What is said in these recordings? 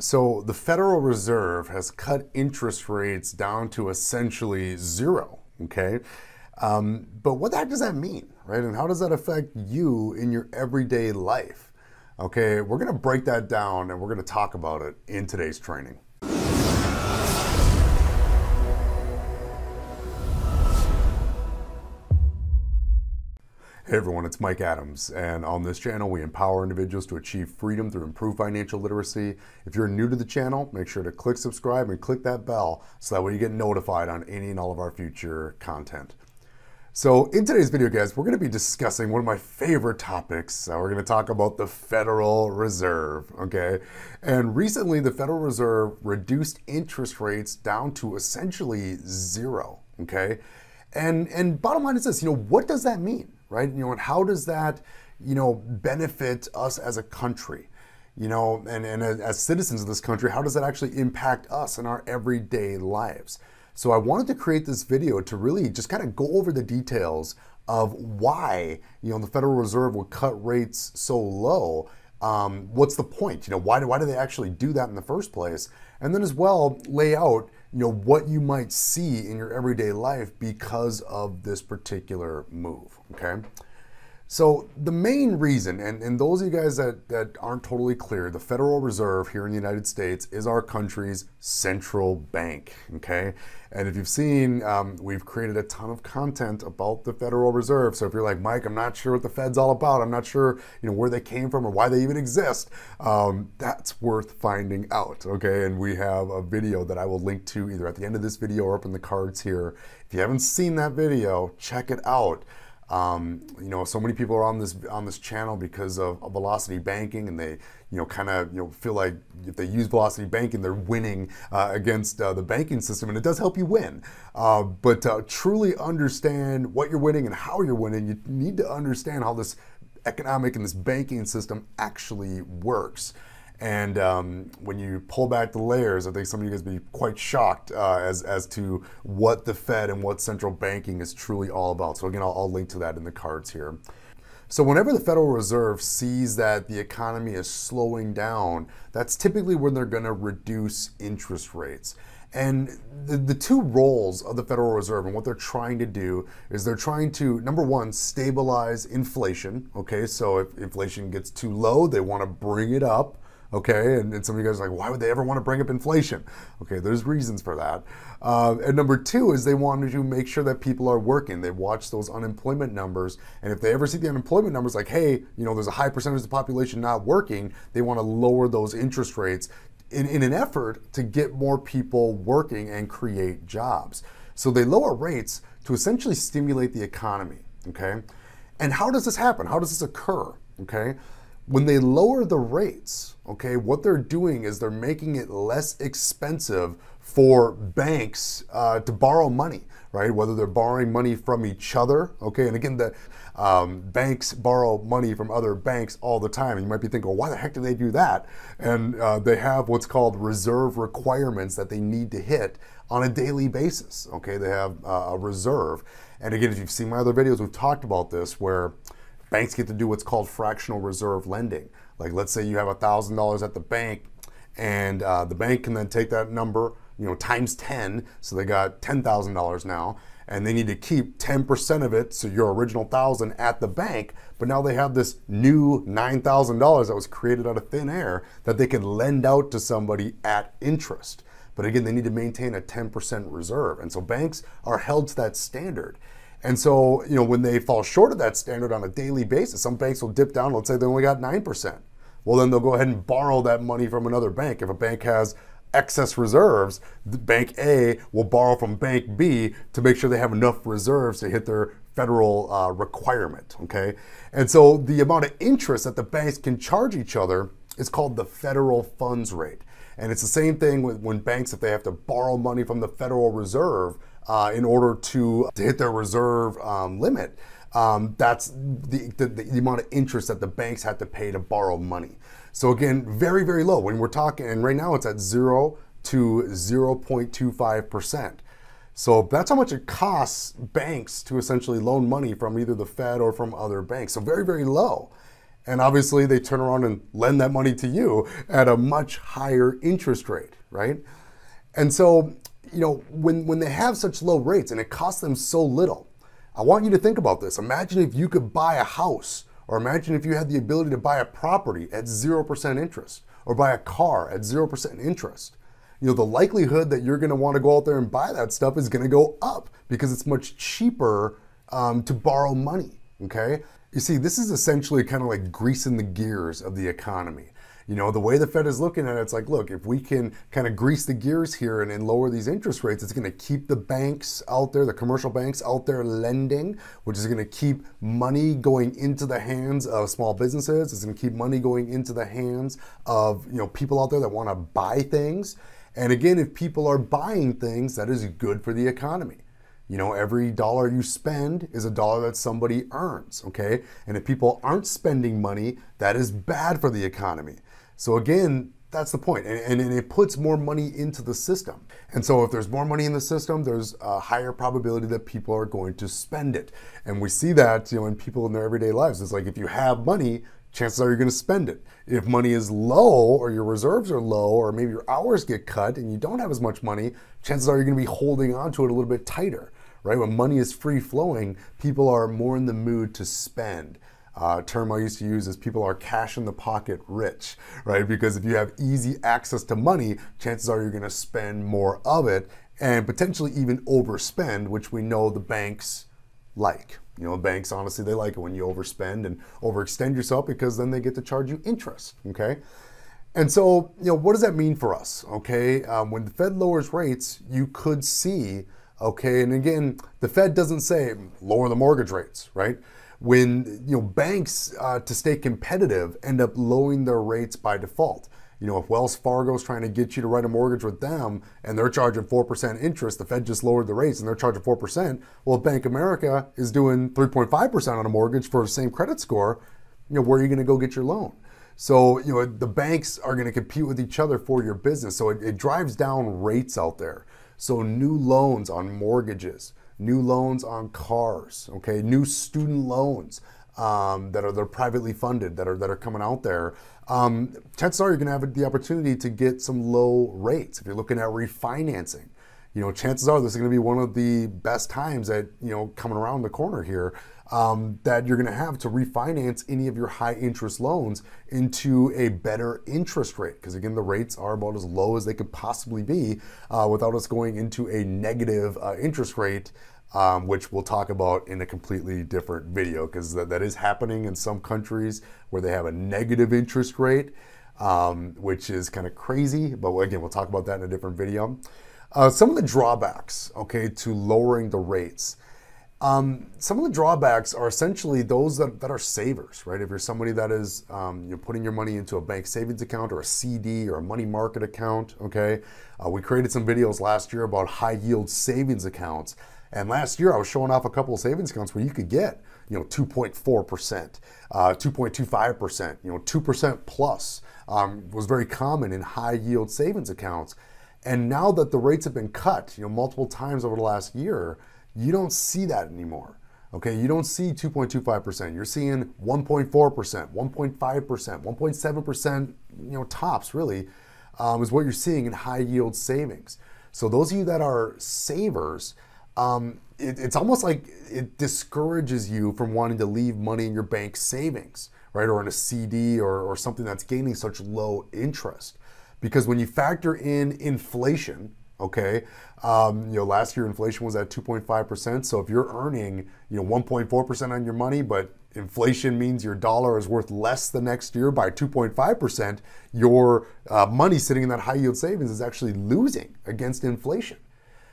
So the Federal Reserve has cut interest rates down to essentially zero. Okay. Um, but what the heck does that mean, right? And how does that affect you in your everyday life? Okay, we're gonna break that down and we're gonna talk about it in today's training. Hey everyone, it's Mike Adams, and on this channel we empower individuals to achieve freedom through improved financial literacy. If you're new to the channel, make sure to click subscribe and click that bell so that way you get notified on any and all of our future content. So in today's video, guys, we're going to be discussing one of my favorite topics. So we're going to talk about the Federal Reserve, okay? And recently the Federal Reserve reduced interest rates down to essentially zero, okay? And, and bottom line is this, you know, what does that mean? right? You know, and how does that, you know, benefit us as a country? You know, and, and as citizens of this country, how does that actually impact us in our everyday lives? So I wanted to create this video to really just kind of go over the details of why, you know, the Federal Reserve would cut rates so low um, what's the point? You know, why do, why do they actually do that in the first place? And then as well, lay out, you know what you might see in your everyday life because of this particular move okay so the main reason, and, and those of you guys that, that aren't totally clear, the Federal Reserve here in the United States is our country's central bank, okay? And if you've seen, um, we've created a ton of content about the Federal Reserve. So if you're like, Mike, I'm not sure what the Fed's all about. I'm not sure, you know, where they came from or why they even exist. Um, that's worth finding out, okay? And we have a video that I will link to either at the end of this video or up in the cards here. If you haven't seen that video, check it out. Um, you know, so many people are on this on this channel because of, of velocity banking, and they, you know, kind of you know feel like if they use velocity banking, they're winning uh, against uh, the banking system, and it does help you win. Uh, but uh, truly understand what you're winning and how you're winning. You need to understand how this economic and this banking system actually works. And um, when you pull back the layers, I think some of you guys be quite shocked uh, as, as to what the Fed and what central banking is truly all about. So, again, I'll, I'll link to that in the cards here. So, whenever the Federal Reserve sees that the economy is slowing down, that's typically when they're going to reduce interest rates. And the, the, two roles of the Federal Reserve and what they're trying to do is they're trying to, number one, stabilize inflation. Okay, so if inflation gets too low, they want to bring it up okay? And, and some of you guys are like, why would they ever want to bring up inflation? Okay, there's reasons for that. Uh, and number two is they wanted to make sure that people are working. They watch those unemployment numbers, and if they ever see the unemployment numbers, like, hey, you know, there's a high percentage of the population not working, they want to lower those interest rates in, in an effort to get more people working and create jobs. So they lower rates to essentially stimulate the economy, okay? And how does this happen? How does this occur, okay? When they lower the rates, okay, what they're doing is they're making it less expensive for banks uh, to borrow money, right? Whether they're borrowing money from each other, okay, and again, the um, banks borrow money from other banks all the time. And you might be thinking, well, why the heck do they do that? And uh, they have what's called reserve requirements that they need to hit on a daily basis, okay? They have uh, a reserve. And again, if you've seen my other videos, we've talked about this where Banks get to do what's called fractional reserve lending. Like let's say you have $1,000 at the bank and uh, the bank can then take that number, you know, times 10, so they got $10,000 now and they need to keep 10% of it, so your original 1000 at the bank, but now they have this new $9,000 that was created out of thin air that they can lend out to somebody at interest. But again, they need to maintain a 10% reserve. And so banks are held to that standard. And so, you know, when they fall short of that standard on a daily basis, some banks will dip down. Let's say they only got 9%. Well, then they'll go ahead and borrow that money from another bank. If a bank has excess reserves, bank A will borrow from bank B to make sure they have enough reserves to hit their federal uh, requirement, okay? And so the amount of interest that the banks can charge each other is called the federal funds rate. And it's the same thing when banks, if they have to borrow money from the Federal Reserve, uh, in order to, to, hit their reserve um, limit. Um, that's the, the, the amount of interest that the banks had to pay to borrow money. So again, very, very low. When we're talking, and right now it's at zero to 0.25%. So that's how much it costs banks to essentially loan money from either the Fed or from other banks. So very, very low. And obviously they turn around and lend that money to you at a much higher interest rate, right? And so you know, when, when they have such low rates and it costs them so little, I want you to think about this. Imagine if you could buy a house, or imagine if you had the ability to buy a property at 0% interest, or buy a car at 0% interest. You know, the likelihood that you're gonna wanna go out there and buy that stuff is gonna go up because it's much cheaper um, to borrow money, okay? You see, this is essentially kind of like greasing the gears of the economy you know, the way the Fed is looking at it, it's like, look, if we can kind of grease the gears here and, lower these interest rates, it's going to keep the banks out there, the commercial banks out there lending, which is going to keep money going into the hands of small businesses. It's going to keep money going into the hands of, you know, people out there that want to buy things. And again, if people are buying things, that is good for the economy. You know, every dollar you spend is a dollar that somebody earns, okay? And if people aren't spending money, that is bad for the economy. So again, that's the point. And, and, and, it puts more money into the system. And so if there's more money in the system, there's a higher probability that people are going to spend it. And we see that, you know, in people in their everyday lives. It's like if you have money, chances are you're going to spend it. If money is low or your reserves are low or maybe your hours get cut and you don't have as much money, chances are you're going to be holding on to it a little bit tighter right? When money is free flowing, people are more in the mood to spend. Uh, term I used to use is people are cash in the pocket rich, right? Because if you have easy access to money, chances are you're going to spend more of it and potentially even overspend, which we know the banks like. You know, banks honestly they like it when you overspend and overextend yourself because then they get to charge you interest. Okay. And so, you know, what does that mean for us? Okay, um, when the Fed lowers rates, you could see Okay, and again, the Fed doesn't say lower the mortgage rates, right? When you know banks uh, to stay competitive end up lowering their rates by default. You know, if Wells Fargo's trying to get you to write a mortgage with them and they're charging 4% interest, the Fed just lowered the rates and they're charging 4%. Well, if Bank America is doing 3.5% on a mortgage for the same credit score, you know, where are you going to go get your loan? So, you know, the banks are going to compete with each other for your business. So it, it drives down rates out there. So new loans on mortgages, new loans on cars, okay, new student loans. Um, that are they're privately funded that are that are coming out there. Um, chances are you're going to have the opportunity to get some low rates if you're looking at refinancing. You know, chances are this is going to be one of the best times that you know coming around the corner here um, that you're going to have to refinance any of your high interest loans into a better interest rate. Because again, the rates are about as low as they could possibly be uh, without us going into a negative uh, interest rate. Um, which we'll talk about in a completely different video because th- that is happening in some countries where they have a negative interest rate, um, which is kind of crazy. But again, we'll talk about that in a different video. Uh, some of the drawbacks, okay, to lowering the rates. Um, some of the drawbacks are essentially those that, that are savers, right? If you're somebody that is um, you're putting your money into a bank savings account or a CD or a money market account, okay? Uh, we created some videos last year about high yield savings accounts. And last year I was showing off a couple of savings accounts where you could get, you know, 2.4%, uh, 2.25%, you know, 2% plus um, was very common in high yield savings accounts. And now that the rates have been cut, you know, multiple times over the last year, you don't see that anymore. Okay, you don't see 2.25%. You're seeing 1.4%, 1.5%, 1.7%, you know, tops really, um, is what you're seeing in high yield savings. So those of you that are savers, um, it, it's almost like it discourages you from wanting to leave money in your bank savings, right? Or in a CD or, or something that's gaining such low interest. Because when you factor in inflation, okay? Um, you know, last year inflation was at 2.5%. So if you're earning, you know, 1.4% on your money, but inflation means your dollar is worth less the next year by 2.5%, your uh, money sitting in that high yield savings is actually losing against inflation.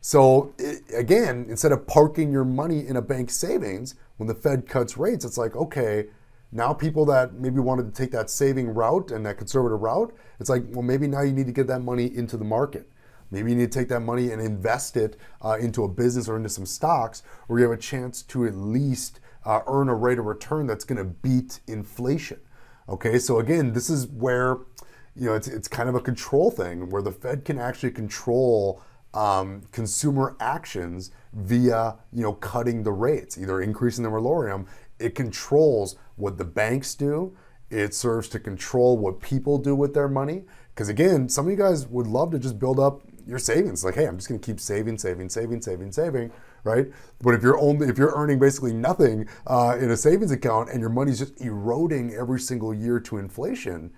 So it, again, instead of parking your money in a bank savings, when the Fed cuts rates, it's like, okay, now people that maybe wanted to take that saving route and that conservative route, it's like, well, maybe now you need to get that money into the market. Maybe you need to take that money and invest it uh, into a business or into some stocks where you have a chance to at least uh, earn a rate of return that's going to beat inflation. Okay, so again, this is where you know it's it's kind of a control thing where the Fed can actually control um, consumer actions via you know cutting the rates, either increasing them or lowering them. It controls what the banks do. It serves to control what people do with their money. Because again, some of you guys would love to just build up your savings. Like, hey, I'm just going to keep saving, saving, saving, saving, saving, right? But if you're only if you're earning basically nothing uh, in a savings account and your money's just eroding every single year to inflation,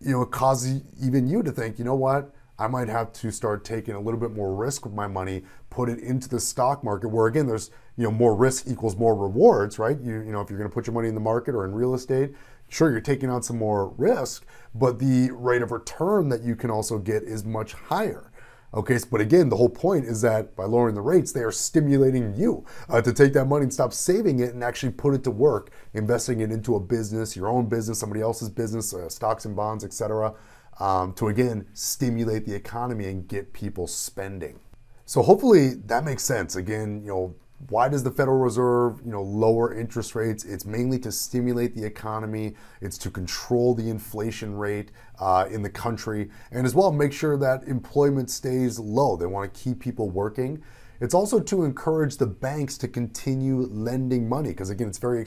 you know, it causes even you to think, you know what? I might have to start taking a little bit more risk with my money, put it into the stock market, where again, there's you know more risk equals more rewards, right? You you know if you're going to put your money in the market or in real estate, sure you're taking on some more risk, but the rate of return that you can also get is much higher. Okay, but again, the whole point is that by lowering the rates, they are stimulating you uh, to take that money and stop saving it and actually put it to work, investing it into a business, your own business, somebody else's business, uh, stocks and bonds, etc., um, to again stimulate the economy and get people spending. So hopefully that makes sense. Again, you know, why does the Federal Reserve, you know, lower interest rates? It's mainly to stimulate the economy. It's to control the inflation rate uh, in the country, and as well make sure that employment stays low. They want to keep people working. It's also to encourage the banks to continue lending money because again, it's very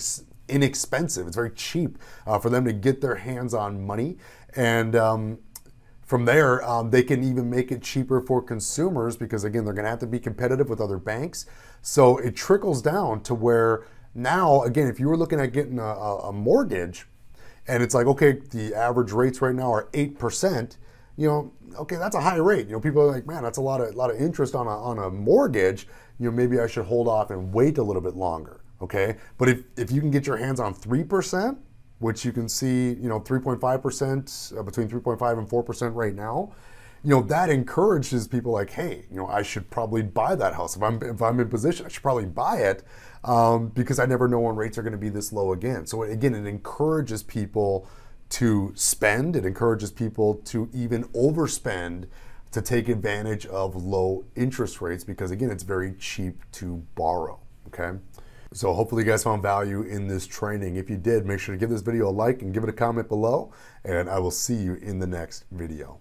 inexpensive. It's very cheap uh, for them to get their hands on money, and um, from there, um, they can even make it cheaper for consumers because, again, they're going to have to be competitive with other banks. So it trickles down to where now, again, if you were looking at getting a, a mortgage and it's like, okay, the average rates right now are 8%, you know, okay, that's a high rate. You know, people are like, man, that's a lot of, lot of interest on a, on a mortgage. You know, maybe I should hold off and wait a little bit longer, okay? But if, if you can get your hands on 3%, which you can see, you know, 3.5%, uh, between 3.5 and 4% right now, you know, that encourages people like, hey, you know, I should probably buy that house. If I'm, if I'm in position, I should probably buy it um, because I never know when rates are going to be this low again. So again, it encourages people to spend. It encourages people to even overspend to take advantage of low interest rates because again, it's very cheap to borrow, okay? So hopefully you guys found value in this training. If you did, make sure to give this video a like and give it a comment below, and I will see you in the next video.